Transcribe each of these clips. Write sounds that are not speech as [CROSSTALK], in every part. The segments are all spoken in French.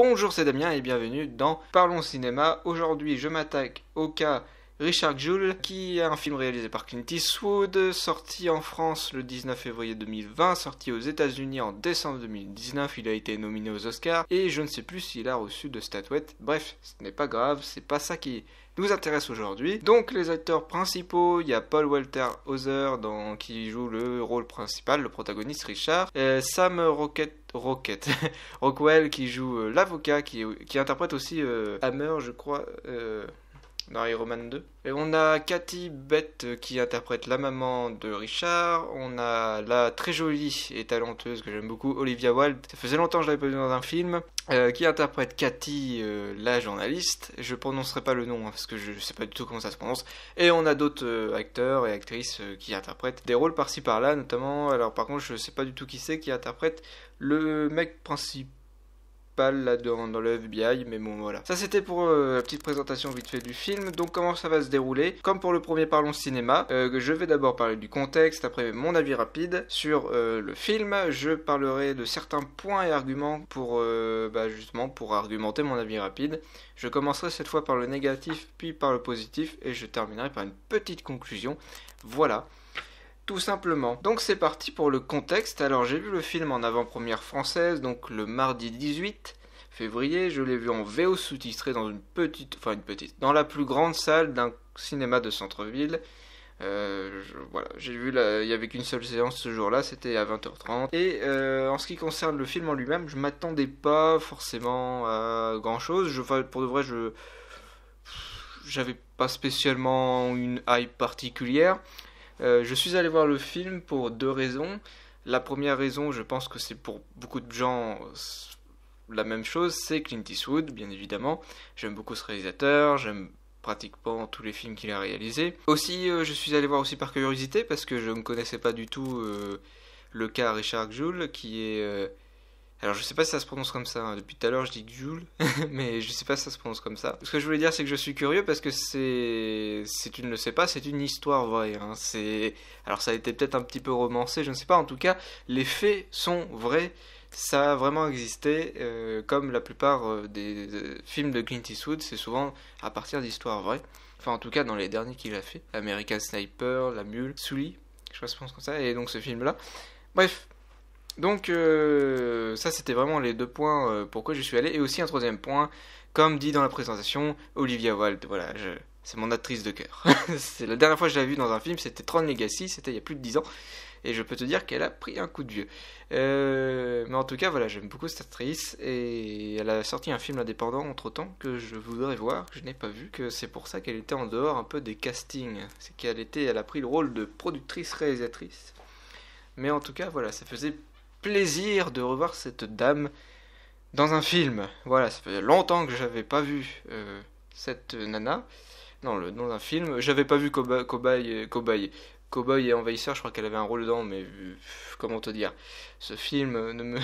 Bonjour, c'est Damien et bienvenue dans Parlons Cinéma. Aujourd'hui, je m'attaque au cas Richard Joule qui est un film réalisé par Clint Eastwood, sorti en France le 19 février 2020, sorti aux États-Unis en décembre 2019. Il a été nominé aux Oscars et je ne sais plus s'il a reçu de statuette. Bref, ce n'est pas grave, c'est pas ça qui nous intéresse aujourd'hui. Donc les acteurs principaux, il y a Paul Walter Hauser dans, qui joue le rôle principal, le protagoniste Richard, euh, Sam Rocket Rocket. [LAUGHS] Rockwell qui joue euh, l'avocat, qui, qui, interprète aussi euh, Hammer, je crois dans Iron 2. Et on a Cathy Bette euh, qui interprète la maman de Richard. On a la très jolie et talenteuse que j'aime beaucoup, Olivia Wilde. Ça faisait longtemps que je l'avais pas vue dans un film. Euh, qui interprète Cathy, euh, la journaliste. Je prononcerai pas le nom hein, parce que je sais pas du tout comment ça se prononce. Et on a d'autres acteurs et actrices qui interprètent des rôles par-ci par-là, notamment. Alors par contre, je sais pas du tout qui c'est qui interprète le mec principal là dedans dans, le FBI, mais bon voilà. Ça c'était pour euh, la petite présentation vite fait du film, donc comment ça va se dérouler Comme pour le premier Parlons Cinéma, euh, je vais d'abord parler du contexte, après mon avis rapide sur euh, le film, je parlerai de certains points et arguments pour bah, justement pour argumenter mon avis rapide. Je commencerai cette fois par le négatif, puis par le positif, et je terminerai par une petite conclusion. Voilà tout simplement. Donc c'est parti pour le contexte. Alors j'ai vu le film en avant-première française, donc le mardi 18 février, je l'ai vu en VO sous-titré dans une petite, enfin une petite, dans la plus grande salle d'un cinéma de centre-ville. Euh, voilà, j'ai vu, il n'y avait qu'une seule séance ce jour-là, c'était à 20h30. Et euh, en ce qui concerne le film en lui-même, je m'attendais pas forcément à grand-chose. Je, pour de vrai, je j'avais pas spécialement une hype particulière. Euh, je suis allé voir le film pour deux raisons. La première raison, je pense que c'est pour beaucoup de gens, la même chose, c'est Clint Eastwood, bien évidemment. J'aime beaucoup ce réalisateur, j'aime pratiquement tous les films qu'il a réalisés. Aussi, euh, je suis allé voir aussi par curiosité, parce que je ne connaissais pas du tout euh, le cas Richard Joule, qui est... Euh, alors je ne sais pas si ça se prononce comme ça, hein. depuis tout à l'heure je dis Joule, [LAUGHS] mais je ne sais pas si ça se prononce comme ça. Ce que je voulais dire c'est que je suis curieux parce que c'est, si tu ne le sais pas, c'est une histoire vraie. Hein. C'est, alors ça a été peut-être un petit peu romancé, je ne sais pas, en tout cas les faits sont vrais ça a vraiment existé, euh, comme la plupart euh, des euh, films de Clint Eastwood, c'est souvent à partir d'histoires vraies. Enfin, en tout cas, dans les derniers qu'il a fait American Sniper, La Mule, Sully, je pense comme ça, et donc ce film-là. Bref. Donc, ça, c'était vraiment les deux points pourquoi je suis allé. Et aussi un troisième point, comme dit dans la présentation, Olivia Wilde. Voilà, je, c'est mon actrice de cœur. [LAUGHS] c'est la dernière fois que je l'ai vue dans un film, c'était Tron Legacy, c'était il y a plus de dix ans et je peux te dire qu'elle a pris un coup de vieux. Euh, mais en tout cas, voilà, j'aime beaucoup cette actrice et elle a sorti un film indépendant entre temps que je voudrais voir, que je n'ai pas vu, que c'est pour ça qu'elle était en dehors un peu des castings. C'est qu'elle était, elle a pris le rôle de productrice-réalisatrice. Mais en tout cas, voilà, ça faisait plaisir de revoir cette dame dans un film. Voilà, ça faisait longtemps que j'avais pas vu euh, cette nana. Non, le, dans un film. J'avais pas vu Cobaye Cowboy et Envahisseur, je crois qu'elle avait un rôle dedans, mais comment te dire Ce film ne me.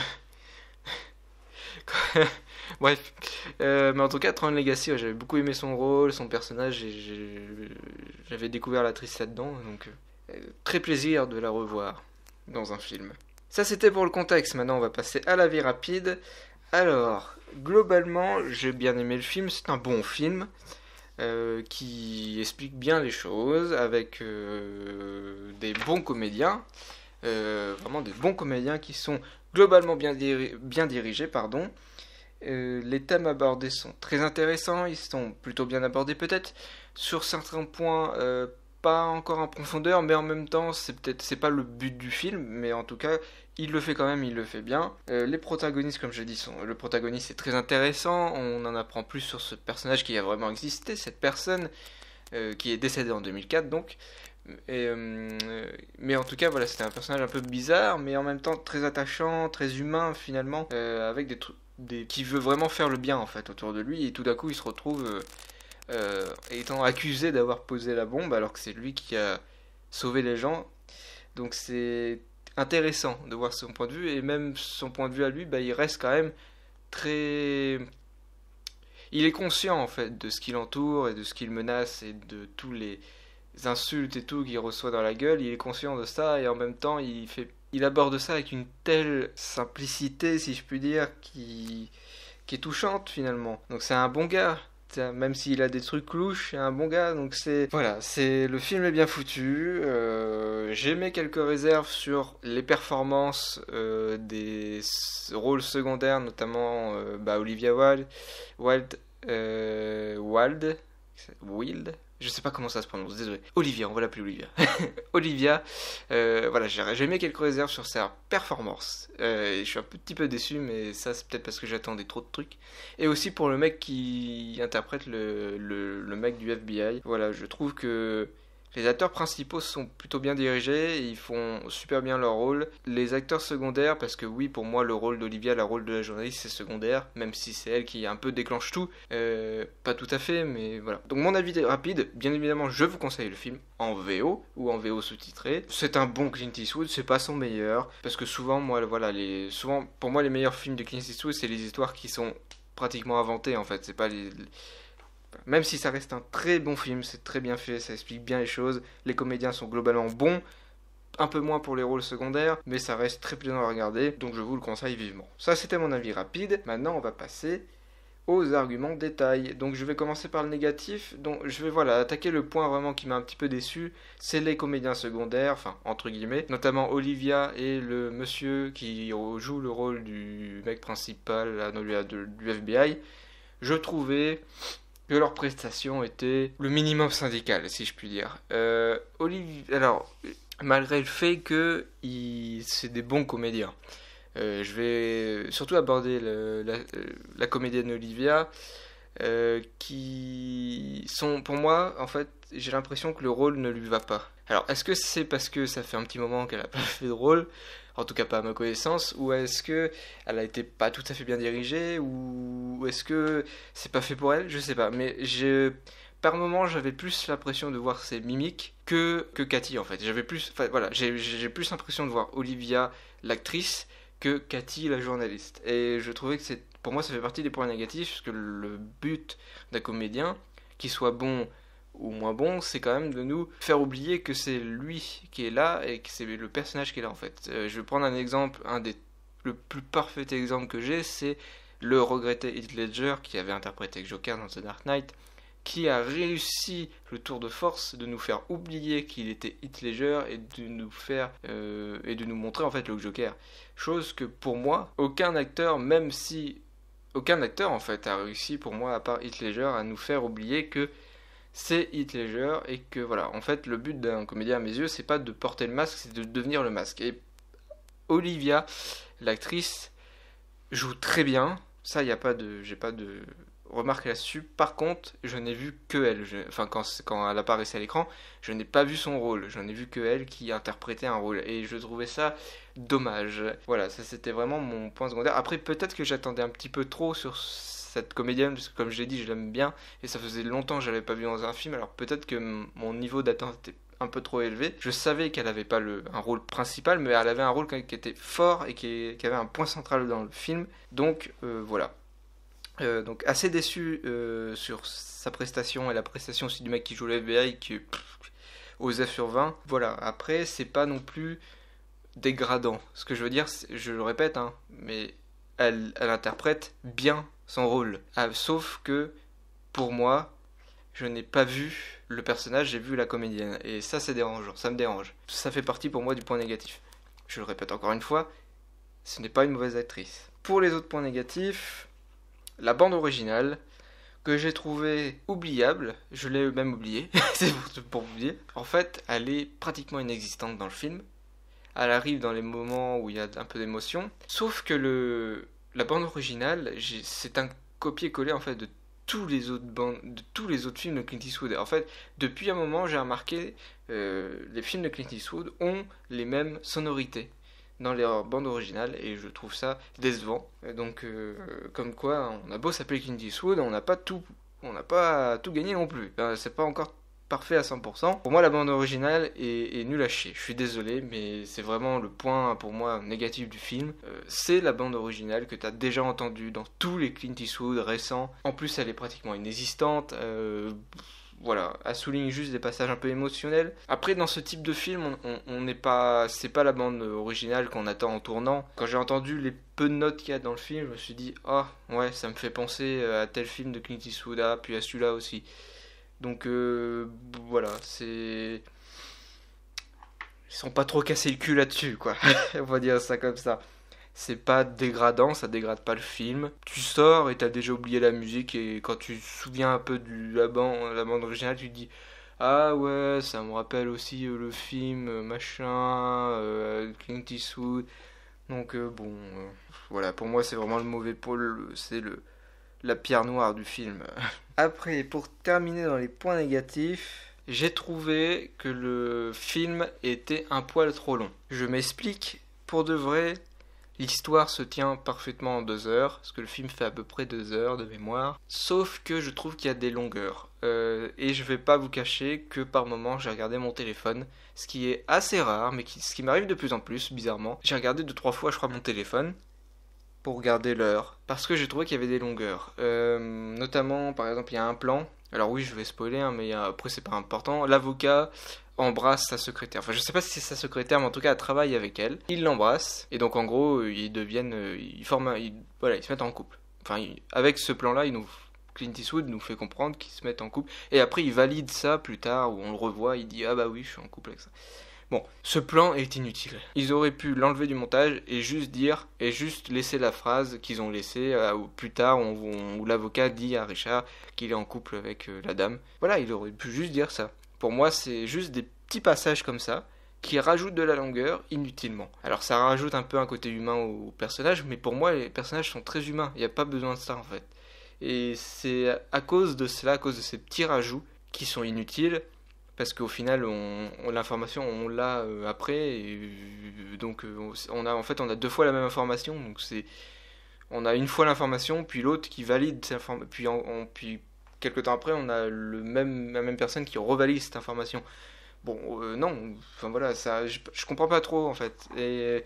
[LAUGHS] Bref, euh, mais en tout cas, Tron Legacy, j'avais beaucoup aimé son rôle, son personnage, et j'avais découvert l'actrice là-dedans, donc euh, très plaisir de la revoir dans un film. Ça, c'était pour le contexte, maintenant on va passer à la vie rapide. Alors, globalement, j'ai bien aimé le film, c'est un bon film. Euh, qui explique bien les choses avec euh, des bons comédiens, euh, vraiment des bons comédiens qui sont globalement bien, bien dirigés. Pardon. les thèmes abordés sont très intéressants, ils sont plutôt bien abordés peut-être. Sur certains points, pas encore en profondeur, mais en même temps, c'est peut-être c'est pas le but du film, mais en tout cas, il le fait quand même, il le fait bien. Euh, les protagonistes, comme je l'ai dit, sont... le protagoniste est très intéressant. On en apprend plus sur ce personnage qui a vraiment existé, cette personne euh, qui est décédée en 2004 donc. Euh, mais en tout cas, voilà, c'était un personnage un peu bizarre, mais en même temps très attachant, très humain finalement, avec des trucs. qui veut vraiment faire le bien en fait autour de lui, et tout d'un coup il se retrouve étant accusé d'avoir posé la bombe alors que c'est lui qui a sauvé les gens. Donc c'est intéressant de voir son point de vue. Et même son point de vue à lui, bah, il reste quand même très. Il est conscient en fait de ce qui entoure et de ce qu'il menace et de tous les insultes et tout qu'il reçoit dans la gueule. Il est conscient de ça et en même temps il fait, il aborde ça avec une telle simplicité, si je puis dire, qui, qui est touchante finalement. Donc c'est un bon gars même s'il a des trucs louches, c'est un bon gars. Donc c'est voilà, c'est le film est bien foutu. Euh, j'ai mis quelques réserves sur les performances euh, des rôles secondaires, notamment euh, bah, Olivia Wilde, Wilde, Wilde, Wild, je sais pas comment ça se prononce, désolé. Olivia, on va l'appeler Olivia. [LAUGHS] Olivia, euh, voilà, j'ai mis quelques réserves sur sa performance. Euh, je suis un petit peu déçu, mais ça c'est peut-être parce que j'attendais trop de trucs. Et aussi pour le mec qui interprète le, le, le mec du FBI. Voilà, je trouve que les acteurs principaux sont plutôt bien dirigés, ils font super bien leur rôle. Les acteurs secondaires, parce que oui, pour moi, le rôle d'Olivia, le rôle de la journaliste, c'est secondaire, même si c'est elle qui un peu déclenche tout. Euh, pas tout à fait, mais voilà. Donc mon avis est rapide, bien évidemment, je vous conseille le film en VO ou en VO sous-titré. C'est un bon Clint Eastwood, c'est pas son meilleur, parce que souvent, moi, voilà, les... souvent, pour moi, les meilleurs films de Clint Eastwood, c'est les histoires qui sont pratiquement inventées, en fait. C'est pas les même si ça reste un très bon film, c'est très bien fait, ça explique bien les choses, les comédiens sont globalement bons, un peu moins pour les rôles secondaires, mais ça reste très plaisant à regarder, donc je vous le conseille vivement. Ça c'était mon avis rapide, maintenant on va passer aux arguments détail. Donc je vais commencer par le négatif, donc je vais voilà attaquer le point vraiment qui m'a un petit peu déçu, c'est les comédiens secondaires, enfin entre guillemets, notamment Olivia et le monsieur qui joue le rôle du mec principal du FBI. Je trouvais que leurs prestations étaient le minimum syndical, si je puis dire. Euh, Olivier, alors, malgré le fait que c'est des bons comédiens, euh, je vais surtout aborder la, euh, la, comédienne Olivia, euh, qui sont, pour moi, en fait, j'ai l'impression que le rôle ne lui va pas. Alors, est-ce que c'est parce que ça fait un petit moment qu'elle a pas fait de rôle, en tout cas pas à ma connaissance, ou est-ce que elle a été pas tout à fait bien dirigée, ou est-ce que c'est pas fait pour elle Je sais pas, mais j'ai par moment j'avais plus l'impression de voir ses mimiques que que Cathy en fait. J'avais plus, enfin voilà, j'ai plus l'impression de voir Olivia l'actrice que Cathy la journaliste, et je trouvais que c'est pour moi, ça fait partie des points négatifs, parce que le but d'un comédien, qu'il soit bon ou moins bon, c'est quand même de nous faire oublier que c'est lui qui est là et que c'est le personnage qui est là en fait. Euh, je vais prendre un exemple, un des le plus parfait exemple que j'ai, c'est le regretté Heath Ledger qui avait interprété Joker dans The Dark Knight, qui a réussi le tour de force de nous faire oublier qu'il était Heath Ledger et de nous faire euh, et de nous montrer en fait le Joker. Chose que pour moi, aucun acteur, même si aucun acteur en fait a réussi pour moi à part Heath Ledger à nous faire oublier que c'est Heath Ledger et que voilà en fait le but d'un comédien à mes yeux c'est pas de porter le masque c'est de devenir le masque et Olivia l'actrice joue très bien ça il n'y a pas de j'ai pas de remarque là-dessus. Par contre, je n'ai vu que elle. Enfin, quand, elle apparaissait à l'écran, je n'ai pas vu son rôle. Je n'ai vu que elle qui interprétait un rôle. Et je trouvais ça dommage. Voilà, ça c'était vraiment mon point secondaire. Après, peut-être que j'attendais un petit peu trop sur cette comédienne, parce que comme je l'ai dit, je l'aime bien. Et ça faisait longtemps que je l'avais pas vu dans un film. Alors peut-être que mon niveau d'attente était un peu trop élevé. Je savais qu'elle n'avait pas le, un rôle principal, mais elle avait un rôle qui était fort et qui, avait un point central dans le film. Donc euh, voilà. Euh, donc assez déçu euh, sur sa prestation et la prestation aussi du mec qui joue le FBI qui aux f sur 20. Voilà, après c'est pas non plus dégradant. Ce que je veux dire, je le répète, hein, mais elle, interprète bien son rôle. Ah, sauf que pour moi, je n'ai pas vu le personnage, j'ai vu la comédienne. Et ça c'est dérangeant, ça me dérange. Ça fait partie pour moi du point négatif. Je le répète encore une fois, ce n'est pas une mauvaise actrice. Pour les autres points négatifs, la bande originale que j'ai trouvée oubliable. Je l'ai même oubliée, [LAUGHS] c'est pour, vous dire. En fait, elle est pratiquement inexistante dans le film. Elle arrive dans les moments où il y a un peu d'émotion. Sauf que la bande originale, c'est un copier-coller en fait de tous les autres films de Clint Eastwood. En fait, depuis un moment, j'ai remarqué euh, les films de Clint Eastwood ont les mêmes sonorités dans leur bande originale et je trouve ça décevant. Donc euh, comme quoi on a beau s'appeler Clint Eastwood, on n'a pas tout on n'a pas tout gagné non plus. c'est pas encore parfait à 100%. Pour moi, la bande originale est, est nulle à chier. Je suis désolé, mais c'est vraiment le point pour moi négatif du film. Euh, c'est la bande originale que tu as déjà entendue dans tous les Clint Eastwood récents. En plus, elle est pratiquement inexistante. Euh, voilà, elle souligne juste des passages un peu émotionnels. Après, dans ce type de film, on n'est pas, c'est pas la bande originale qu'on attend en tournant. Quand j'ai entendu les peu de notes qu'il y a dans le film, je me suis dit, ah ouais, ça me fait penser euh, à tel film de Clint Eastwood, ah, puis à celui-là aussi. Donc euh, voilà, c'est ils sont pas trop cassés le cul là-dessus, quoi. [LAUGHS] On va dire ça comme ça c'est pas dégradant, ça dégrade pas le film. Tu sors et t'as déjà oublié la musique et quand tu te souviens un peu de la bande, la bande originale, tu te dis ah ouais, ça me rappelle aussi euh, le film euh, machin, euh, Clint Eastwood. Donc bon, voilà, pour moi c'est vraiment le mauvais pôle, c'est le la pierre noire du film. [LAUGHS] Après, pour terminer dans les points négatifs, j'ai trouvé que le film était un poil trop long. Je m'explique, pour de vrai, L'histoire se tient parfaitement en deux heures, parce que le film fait à peu près deux heures de mémoire. Sauf que je trouve qu'il y a des longueurs. Euh, et je vais pas vous cacher que par moment j'ai regardé mon téléphone, ce qui est assez rare, mais ce qui m'arrive de plus en plus, bizarrement. J'ai regardé deux trois fois, je crois, mon téléphone pour regarder l'heure, parce que j'ai trouvé qu'il y avait des longueurs. Euh, notamment, par exemple, il y a un plan. Alors oui, je vais spoiler, hein, mais après c'est pas important. L'avocat embrasse sa secrétaire. Enfin, je sais pas si c'est sa secrétaire, mais en tout cas, elle travaille avec elle. Il l'embrasse, et donc en gros, ils deviennent. Euh, ils forment. voilà, ils se mettent en couple. Enfin, avec ce plan-là, nous Clint Eastwood nous fait comprendre qu'ils se mettent en couple. Et après, il valide ça plus tard, où on le revoit, il dit Ah bah oui, je suis en couple avec ça. Bon, ce plan est inutile. Ils auraient pu l'enlever du montage et juste dire, et juste laisser la phrase qu'ils ont laissée euh, plus tard, où, l'avocat dit à Richard qu'il est en couple avec euh, la dame. Voilà, il aurait pu juste dire ça. Pour moi, c'est juste des petits passages comme ça qui rajoutent de la longueur inutilement. Alors ça rajoute un peu un côté humain au personnage mais pour moi les personnages sont très humains, il n'y a pas besoin de ça en fait. Et c'est à cause de cela, à cause de ces petits rajouts qui sont inutiles, parce qu'au final on, l'information on l'a euh, après euh, donc euh, on a en fait on a deux fois la même information donc c'est on a une fois l'information puis l'autre qui valide cette puis, puis quelques temps après, on a le même, la même personne qui revalide cette information. Bon, euh, non, enfin voilà, ça, je, comprends pas trop en fait. Et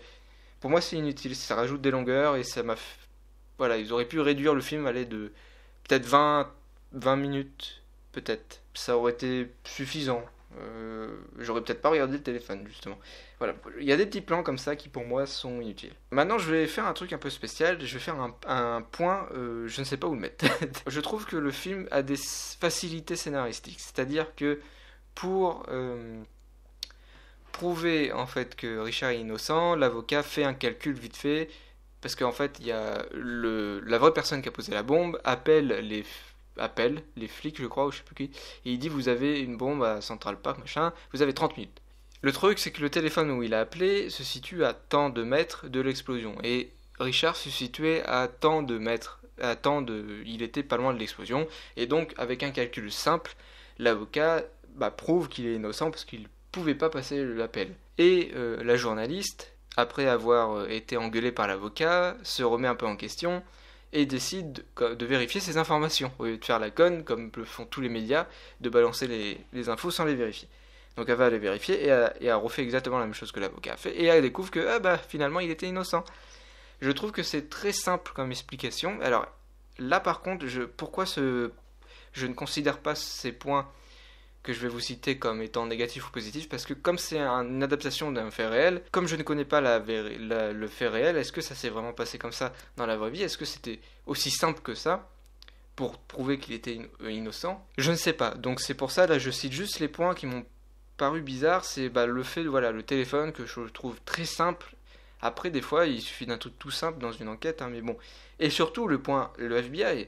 pour moi, c'est inutile, ça rajoute des longueurs et ça m'a. Voilà, ils auraient pu réduire le film, aller de peut-être 20, 20 minutes, peut-être. Ça aurait été suffisant. Euh, j'aurais peut-être pas regardé le téléphone, justement. Voilà, il y a des petits plans comme ça qui pour moi sont inutiles. Maintenant, je vais faire un truc un peu spécial, je vais faire un, point, euh, je ne sais pas où le mettre. [LAUGHS] je trouve que le film a des facilités scénaristiques, c'est-à-dire que pour euh, prouver en fait que Richard est innocent, l'avocat fait un calcul vite fait. Parce qu'en fait, il y a le, la vraie personne qui a posé la bombe appelle les appelle les flics, je crois, ou je sais plus qui, et il dit Vous avez une bombe à Central Park, machin, vous avez 30 minutes. Le truc, c'est que le téléphone où il a appelé se situe à tant de mètres de l'explosion, et Richard se situait à tant de mètres, à tant de. Il était pas loin de l'explosion, et donc, avec un calcul simple, l'avocat bah, prouve qu'il est innocent parce qu'il pouvait pas passer l'appel. Et euh, la journaliste, après avoir euh, été engueulée par l'avocat, se remet un peu en question et décide de, vérifier ces informations, au lieu de faire la conne, comme le font tous les médias, de balancer les, infos sans les vérifier. Donc elle va les vérifier et elle, refait exactement la même chose que l'avocat a fait, et elle découvre que ah bah, finalement il était innocent. Je trouve que c'est très simple comme explication. Alors là par contre, pourquoi je ne considère pas ces points que je vais vous citer comme étant négatif ou positif, parce que comme c'est une adaptation d'un fait réel, comme je ne connais pas la, le fait réel, est-ce que ça s'est vraiment passé comme ça dans la vraie vie Est-ce que c'était aussi simple que ça pour prouver qu'il était euh, innocent Je ne sais pas. Donc c'est pour ça, là, je cite juste les points qui m'ont paru bizarres. C'est bah, le fait, voilà, le téléphone que je trouve très simple. Après, des fois, il suffit d'un truc tout simple dans une enquête, hein, mais bon. Et surtout, le point, le FBI,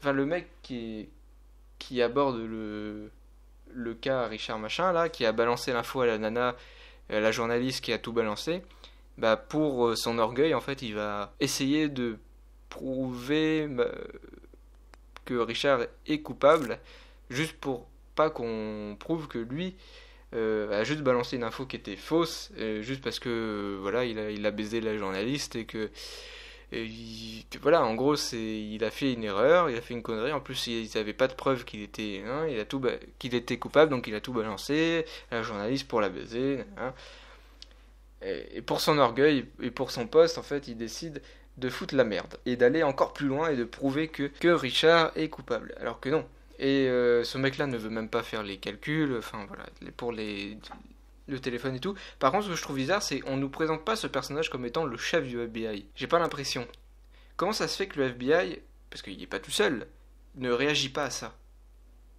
enfin, le mec qui, qui aborde le, le cas Richard Machin, là, qui a balancé l'info à la nana, euh, la journaliste qui a tout balancé, bah pour euh, son orgueil, en fait, il va essayer de prouver bah, que Richard est coupable, juste pour pas qu'on prouve que lui euh, a juste balancé une info qui était fausse, juste parce que voilà, il a, il a baisé la journaliste et que et voilà, en gros, c'est, il a fait une erreur, il a fait une connerie. En plus, il n'avait pas de preuve qu'il était, hein, qu'il était coupable, donc il a tout balancé. La journaliste pour la baiser. Hein. Et, pour son orgueil et pour son poste, en fait, il décide de foutre la merde et d'aller encore plus loin et de prouver que, Richard est coupable. Alors que non. Et euh, ce mec-là ne veut même pas faire les calculs. Enfin voilà, pour les, le téléphone et tout. Par contre, ce que je trouve bizarre, c'est on nous présente pas ce personnage comme étant le chef du FBI. J'ai pas l'impression. Comment ça se fait que le FBI, parce qu'il est pas tout seul, ne réagit pas à ça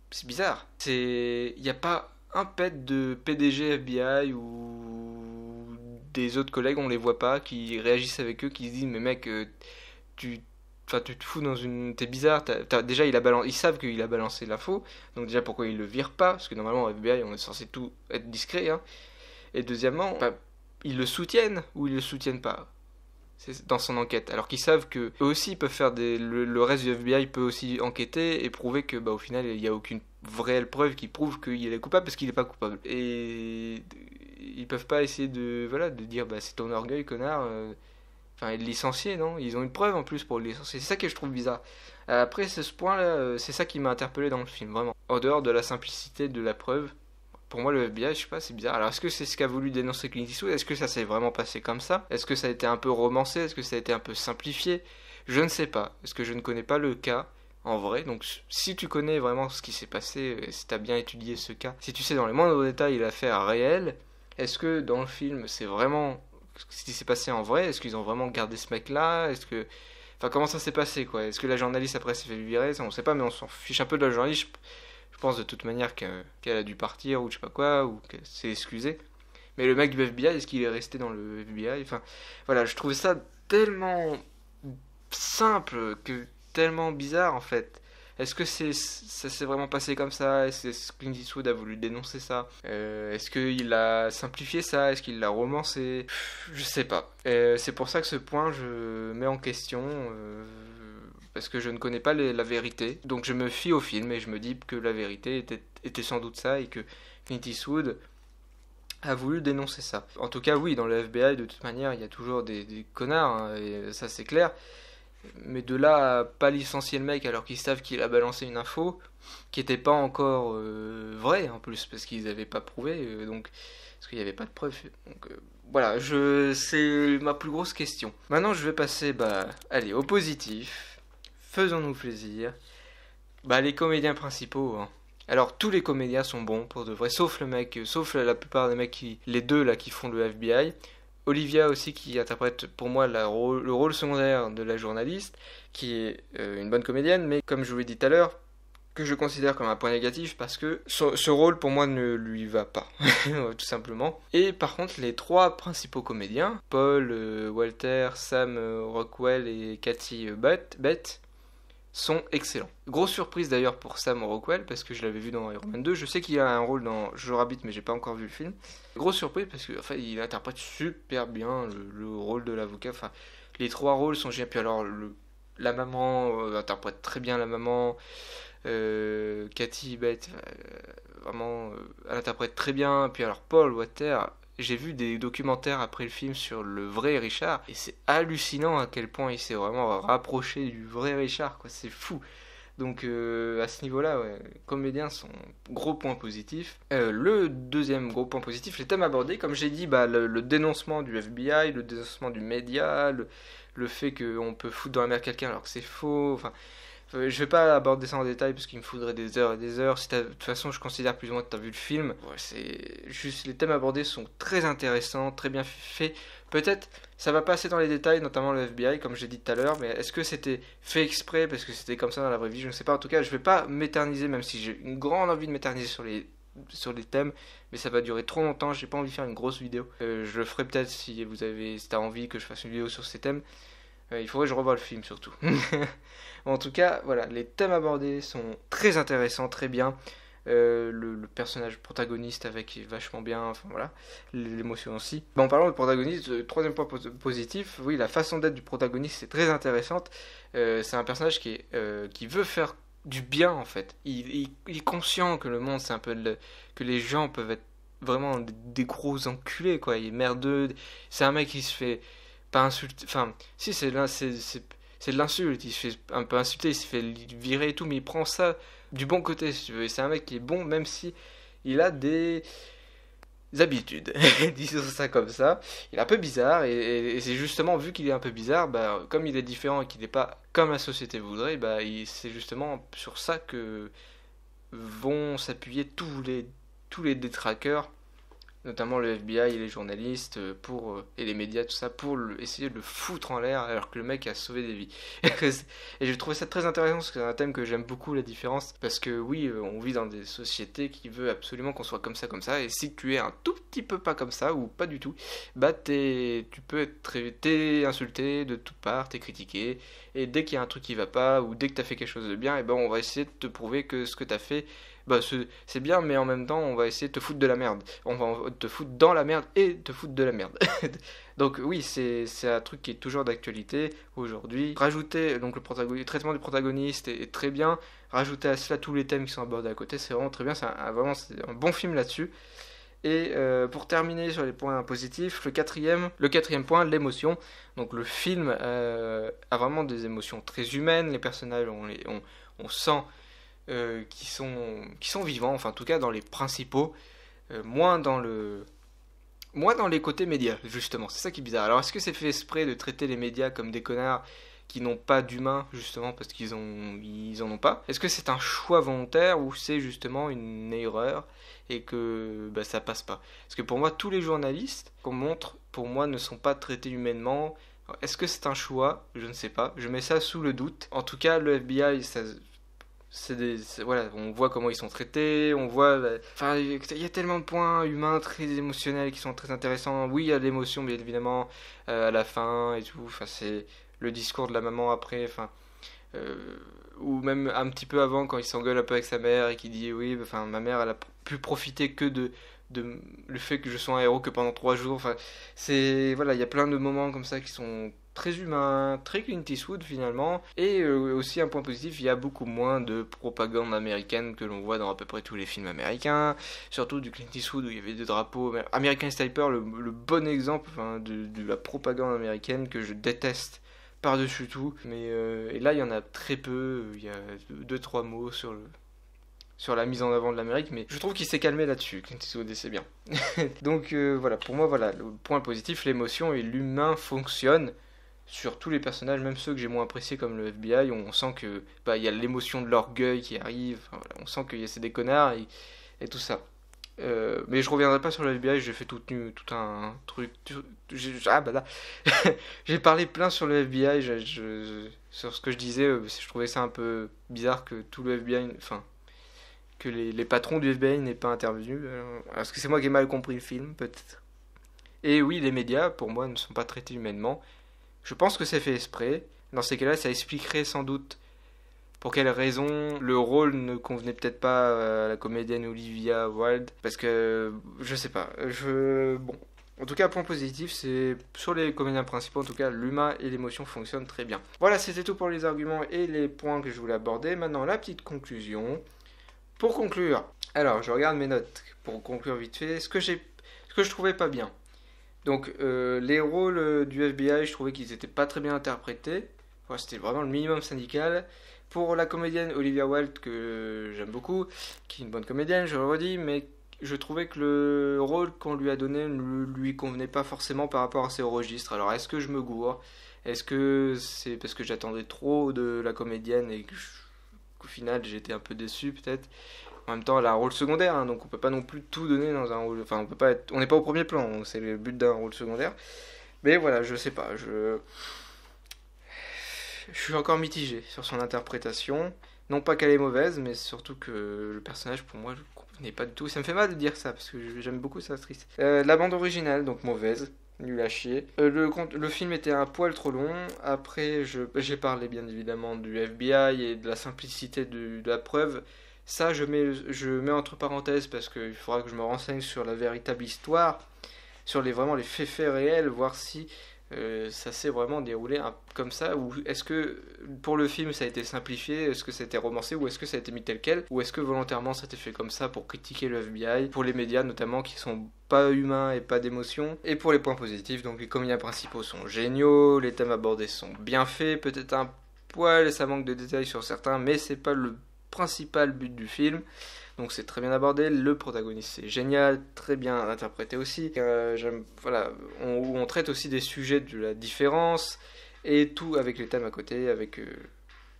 C'est bizarre. C'est, il a pas un pet de PDG FBI ou des autres collègues, on les voit pas, qui réagissent avec eux, qui se disent mais mec, euh, tu Enfin, tu te fous dans une. T'es bizarre. as... Déjà, il a ils savent qu'il a balancé l'info. Donc, déjà, pourquoi ils le virent pas Parce que normalement, au FBI, on est censé tout être discret. Hein. Et deuxièmement, bah, ils le soutiennent ou ils le soutiennent pas dans son enquête. Alors qu'ils savent que eux aussi peuvent faire des. Le, reste du FBI peut aussi enquêter et prouver que, bah, au final, il n'y a aucune réelle preuve qui prouve qu'il est coupable parce qu'il n'est pas coupable. Et ils peuvent pas essayer de, voilà, de dire, bah, c'est ton orgueil, connard. Euh, enfin, licencié, non Ils ont une preuve en plus pour le licencier. C'est ça que je trouve bizarre. Euh, après, c'est ce point-là, euh, c'est ça qui m'a interpellé dans le film, vraiment. En dehors de la simplicité de la preuve, pour moi, le FBI, je sais pas, c'est bizarre. Alors, est-ce que c'est ce qu'a voulu dénoncer Clint Eastwood Est-ce que ça s'est vraiment passé comme ça Est-ce que ça a été un peu romancé Est-ce que ça a été un peu simplifié Je ne sais pas. Est-ce que je ne connais pas le cas en vrai. Donc, si tu connais vraiment ce qui s'est passé, euh, si tu as bien étudié ce cas, si tu sais dans les moindres détails l'affaire réelle, est-ce que dans le film, c'est vraiment ce qui s'est passé en vrai Est-ce qu'ils ont vraiment gardé ce mec-là est que. Enfin, comment ça s'est passé, quoi Est-ce que la journaliste après s'est fait virer ça, On sait pas, mais on s'en fiche un peu de la journaliste. Je, pense de toute manière qu'elle a dû partir, ou je sais pas quoi, ou qu'elle s'est excusée. Mais le mec du FBI, est-ce qu'il est resté dans le FBI Enfin, voilà, je trouvais ça tellement simple que tellement bizarre en fait. Est-ce que c'est ça s'est vraiment passé comme ça Est-ce que Clint Eastwood a voulu dénoncer ça euh, Est-ce qu'il a simplifié ça Est-ce qu'il l'a romancé Je sais pas. Euh, c'est pour ça que ce point je mets en question. Euh, parce que je ne connais pas la vérité. Donc je me fie au film et je me dis que la vérité était, sans doute ça et que Clint Eastwood a voulu dénoncer ça. En tout cas, oui, dans le FBI, de toute manière, il y a toujours des, connards, hein, et ça c'est clair. Mais de là pas licencier le mec alors qu'ils savent qu'il a balancé une info qui n'était pas encore vrai euh, vraie en plus, parce qu'ils n'avaient pas prouvé, euh, donc, parce qu'il n'y avait pas de preuve. Donc euh, voilà, je, c'est ma plus grosse question. Maintenant, je vais passer bah, allez, au positif. Faisons-nous plaisir. Bah, les comédiens principaux. Hein. Alors tous les comédiens sont bons pour de vrai, sauf le mec, sauf la, plupart des mecs qui, les deux là qui font le FBI. Olivia aussi qui interprète pour moi le rôle secondaire de la journaliste, qui est euh, une bonne comédienne, mais comme je vous l'ai dit tout à l'heure, que je considère comme un point négatif parce que ce, rôle pour moi ne lui va pas, [LAUGHS] tout simplement. Et par contre, les trois principaux comédiens, Paul, euh, Walter, Sam euh, Rockwell et Cathy Bett, sont excellents. Grosse surprise d'ailleurs pour Sam Rockwell parce que je l'avais vu dans Iron Man 2. Je sais qu'il a un rôle dans Je Rabbit mais j'ai pas encore vu le film. Grosse surprise parce que il interprète super bien le, rôle de l'avocat. Enfin les trois rôles sont géniaux. Puis alors le, la maman euh, interprète très bien la maman. Euh, Cathy Bette euh, vraiment elle interprète très bien. Puis alors Paul Water j'ai vu des documentaires après le film sur le vrai Richard, et c'est hallucinant à quel point il s'est vraiment rapproché du vrai Richard, quoi. C'est fou. Donc euh, à ce niveau-là, ouais, comédiens sont gros point positif. Euh, le deuxième gros point positif, les thèmes abordés, comme j'ai dit, bah, le, dénoncement du FBI, le dénoncement du média, le, le fait qu'on peut foutre dans la mer quelqu'un alors que c'est faux. Enfin, euh, je vais pas aborder ça en détail parce qu'il me faudrait des heures et des heures. Si de toute façon, je considère plus ou moins que tu as vu le film. c'est juste les thèmes abordés sont très intéressants, très bien faits. Peut-être ça va pas dans les détails, notamment le FBI, comme j'ai dit tout à l'heure. Mais est-ce que c'était fait exprès parce que c'était comme ça dans la vraie vie Je ne sais pas. En tout cas, je vais pas m'éterniser, même si j'ai une grande envie de m'éterniser sur les sur les thèmes, mais ça va durer trop longtemps. Je n'ai pas envie de faire une grosse vidéo. Euh, je le ferai peut-être si vous avez, si as envie que je fasse une vidéo sur ces thèmes. Euh, il faudrait que je revoie le film surtout. [LAUGHS] en tout cas, voilà, les thèmes abordés sont très intéressants, très bien. Euh, le, personnage protagoniste avec est vachement bien, enfin voilà, l'émotion aussi. en parlant de protagoniste, euh, troisième point positif, oui, la façon d'être du protagoniste c'est très intéressante. c'est un personnage qui, qui veut faire du bien en fait. Il, est conscient que le monde c'est un peu que les gens peuvent être vraiment des, des gros enculés quoi, il est merdeux. C'est un mec qui se fait pas insulté. Enfin, si, c'est de l'insulte. Il se fait un peu insulter, il se fait virer et tout, mais il prend ça du bon côté, si tu veux. Et c'est un mec qui est bon, même si il a des habitudes, [LAUGHS] disons ça comme ça. Il est un peu bizarre, et, c'est justement vu qu'il est un peu bizarre, bah, comme il est différent et qu'il n'est pas comme la société voudrait, bah, c'est justement sur ça que vont s'appuyer tous les, tous les détraqueurs notamment le FBI et les journalistes euh, pour, euh, et les médias, tout ça, pour essayer de le foutre en l'air alors que le mec a sauvé des vies. [LAUGHS] et j'ai trouvé ça très intéressant parce que c'est un thème que j'aime beaucoup, la différence, parce que oui, euh, on vit dans des sociétés qui veulent absolument qu'on soit comme ça, comme ça, et si tu es un tout petit peu pas comme ça, ou pas du tout, bah t'es, tu peux être insulté de toutes parts, t'es critiqué, et dès qu'il y a un truc qui va pas, ou dès que t'as fait quelque chose de bien, et ben on va essayer de te prouver que ce que t'as fait, bah, c'est bien, mais en même temps, on va essayer de te foutre de la merde. On va te foutre dans la merde et te foutre de la merde. [LAUGHS] donc oui, c'est un truc qui est toujours d'actualité aujourd'hui. Rajouter donc le, traitement du protagoniste est, très bien. Rajouter à cela tous les thèmes qui sont abordés à côté, c'est vraiment très bien. C'est un, vraiment un bon film là-dessus. Et euh, pour terminer sur les points positifs, le quatrième, le quatrième point, l'émotion. Donc le film euh, a vraiment des émotions très humaines, les personnages, on, les, on sent euh, qui, sont, qui sont vivants, enfin en tout cas dans les principaux, euh, moins dans le... Moins dans les côtés médias, justement, c'est ça qui est bizarre. Alors est-ce que c'est fait exprès de traiter les médias comme des connards qui n'ont pas d'humains, justement, parce qu'ils ont, ils en ont pas Est-ce que c'est un choix volontaire ou c'est justement une erreur et que bah, ça passe pas Parce que pour moi, tous les journalistes qu'on montre, pour moi, ne sont pas traités humainement. Est-ce que c'est un choix Je ne sais pas. Je mets ça sous le doute. En tout cas, le FBI, ça, c'est voilà on voit comment ils sont traités on voit bah, enfin il y a tellement de points humains très émotionnels qui sont très intéressants oui il y a l'émotion bien évidemment euh, à la fin et tout enfin c'est le discours de la maman après enfin euh, ou même un petit peu avant quand il s'engueule un peu avec sa mère et qui dit oui bah, enfin ma mère elle a pu profiter que de de le fait que je sois un héros que pendant trois jours enfin c'est voilà il y a plein de moments comme ça qui sont très humain, très Clint Eastwood finalement. Et euh, aussi un point positif, il y a beaucoup moins de propagande américaine que l'on voit dans à peu près tous les films américains, surtout du Clint Eastwood où il y avait des drapeaux. American Sniper, le, le bon exemple de, la propagande américaine que je déteste par-dessus tout. Mais euh, et là, il y en a très peu, il y a deux, trois mots sur le, sur la mise en avant de l'Amérique, mais je trouve qu'il s'est calmé là-dessus, Clint Eastwood, et c'est bien. [LAUGHS] Donc euh, voilà, pour moi, voilà, le point positif, l'émotion et l'humain fonctionnent sur tous les personnages, même ceux que j'ai moins appréciés comme le FBI, on sent que bah y a l'émotion de l'orgueil qui arrive, on sent que y des connards et, et tout ça. Euh, mais je reviendrai pas sur le FBI, j'ai fait tout, tout un truc. ah bah là [LAUGHS] J'ai parlé plein sur le FBI, sur ce que je disais, euh, je trouvais ça un peu bizarre que tout le FBI. Enfin, que les, les patrons du FBI n'aient pas intervenu. Euh, parce que c'est moi qui ai mal compris le film, peut-être Et oui, les médias, pour moi, ne sont pas traités humainement. Je pense que c'est fait exprès. Dans ces cas-là, ça expliquerait sans doute pour quelles raisons le rôle ne convenait peut-être pas à la comédienne Olivia Wilde. Parce que je sais pas. Je bon. En tout cas, point positif, c'est sur les comédiens principaux, en tout cas, l'humain et l'émotion fonctionnent très bien. Voilà, c'était tout pour les arguments et les points que je voulais aborder. Maintenant, la petite conclusion. Pour conclure, alors je regarde mes notes pour conclure vite fait. Ce que ce que je trouvais pas bien, donc euh, les rôles euh, du FBI, je trouvais qu'ils n'étaient pas très bien interprétés. c'était vraiment le minimum syndical. Pour la comédienne Olivia Wilde, que j'aime beaucoup, qui est une bonne comédienne, je le redis, mais je trouvais que le rôle qu'on lui a donné ne lui convenait pas forcément par rapport à ses registres. Alors est-ce que je me gourre Est-ce que c'est parce que j'attendais trop de la comédienne et qu'au final j'étais un peu déçu peut-être en même temps, elle a un rôle secondaire, hein, donc on peut pas non plus tout donner dans un rôle. Enfin, on peut pas être, on n'est pas au premier plan, c'est le but d'un rôle secondaire. Mais voilà, je sais pas, je. Je suis encore mitigé sur son interprétation. Non pas qu'elle est mauvaise, mais surtout que le personnage, pour moi, je n'est pas du tout. Ça me fait mal de dire ça, parce que j'aime beaucoup cette actrice. Euh, la bande originale, donc mauvaise, nul à chier. Euh, le, le film était un poil trop long. Après, j'ai parlé bien évidemment du FBI et de la simplicité de, de la preuve. Ça, je mets, je mets entre parenthèses parce qu'il faudra que je me renseigne sur la véritable histoire, sur les, vraiment les faits, faits réels, voir si euh, ça s'est vraiment déroulé comme ça Ou est-ce que pour le film ça a été simplifié Est-ce que ça a été romancé Ou est-ce que ça a été mis tel quel Ou est-ce que volontairement ça a été fait comme ça pour critiquer le FBI Pour les médias notamment qui sont pas humains et pas d'émotion Et pour les points positifs, donc les comédiens principaux sont géniaux, les thèmes abordés sont bien faits, peut-être un poil ça manque de détails sur certains, mais c'est pas le principal but du film. Donc c'est très bien abordé, le protagoniste c'est génial, très bien interprété aussi. Euh, voilà, on, on, traite aussi des sujets de la différence et tout avec les thèmes à côté, avec euh,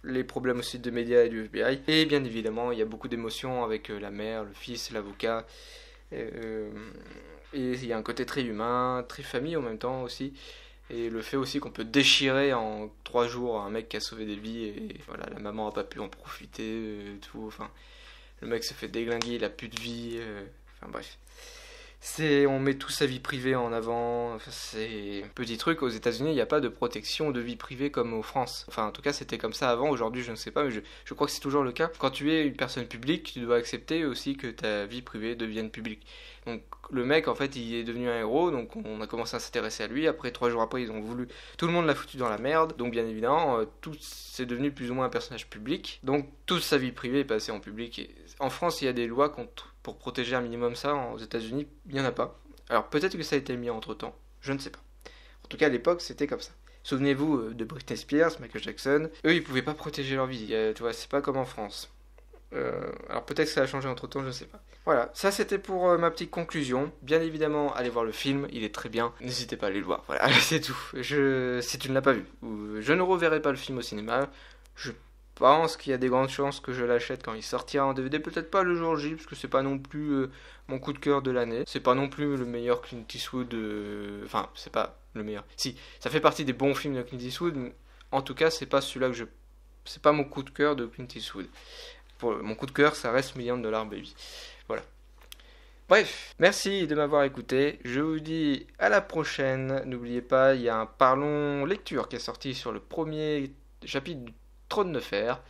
les problèmes aussi de médias et du FBI. Et bien évidemment, il y a beaucoup d'émotions avec euh, la mère, le fils, l'avocat. Euh, et il y a un côté très humain, très famille en même temps aussi. Et le fait aussi qu'on peut déchirer en trois jours un mec qui a sauvé des vies et voilà, la maman a pas pu en profiter, euh, tout. Enfin, le mec se fait déglinguer, il a plus de vie. Euh, enfin bref c'est on met toute sa vie privée en avant. C'est petit truc. Aux États-Unis, il n'y a pas de protection de vie privée comme en France. Enfin, en tout cas, c'était comme ça avant. Aujourd'hui, je ne sais pas, mais je, crois que c'est toujours le cas. Quand tu es une personne publique, tu dois accepter aussi que ta vie privée devienne publique. Donc le mec, en fait, il est devenu un héros, donc on a commencé à s'intéresser à lui. Après, trois jours après, ils ont voulu. Tout le monde l'a foutu dans la merde, donc bien évidemment, euh, tout c'est devenu plus ou moins un personnage public. Donc toute sa vie privée est passée en public. Et en France, il y a des lois contre pour protéger un minimum ça aux États-Unis, il n'y en a pas. Alors peut-être que ça a été mis entre temps, je ne sais pas. En tout cas, à l'époque, c'était comme ça. Souvenez-vous euh, de Britney Spears, Michael Jackson. Eux, ils pouvaient pas protéger leur vie. Euh, tu vois, c'est pas comme en France. Euh, alors peut-être que ça a changé entre temps, je ne sais pas. Voilà, ça c'était pour ma petite conclusion. Bien évidemment, allez voir le film, il est très bien. N'hésitez pas à aller le voir. Voilà, [LAUGHS] c'est tout. Je... Si tu ne l'as pas vu, ou je ne reverrai pas le film au cinéma, je pense qu'il y a des grandes chances que je l'achète quand il sortira en DVD. Peut-être pas le jour J, parce que c'est pas non plus euh, mon coup de cœur de l'année. C'est pas non plus le meilleur Clint Eastwood. Euh, enfin, c'est pas le meilleur. Si, ça fait partie des bons films de Clint Eastwood. en tout cas, c'est pas celui-là que je. C'est pas mon coup de cœur de Clint Eastwood. Mon coup de cœur, ça reste Million dollars Baby. Voilà. Bref, merci de m'avoir écouté. Je vous dis à la prochaine. N'oubliez pas, il y a un Parlons Lecture qui est sorti sur le premier chapitre du Trône de Fer.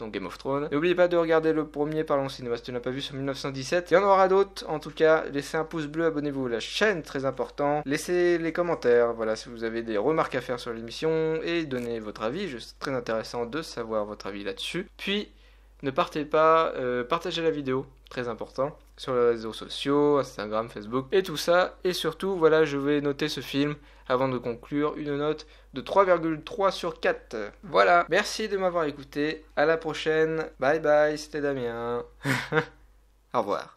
Donc Game of Thrones. N'oubliez pas de regarder le premier Parlons Cinéma si tu n'as pas vu sur 1917. Il y en aura d'autres. En tout cas, laissez un pouce bleu, abonnez-vous à la chaîne, très important. Laissez les commentaires, voilà, si vous avez des remarques à faire sur l'émission et donnez votre avis. C'est très intéressant de savoir votre avis là-dessus. Puis, ne partez pas, euh, partagez la vidéo, très important, sur les réseaux sociaux, Instagram, Facebook et tout ça. Et surtout, voilà, je vais noter ce film avant de conclure, une note de 3,3 sur 4. Voilà, merci de m'avoir écouté. À la prochaine. Bye bye, c'était Damien. [LAUGHS] Au revoir.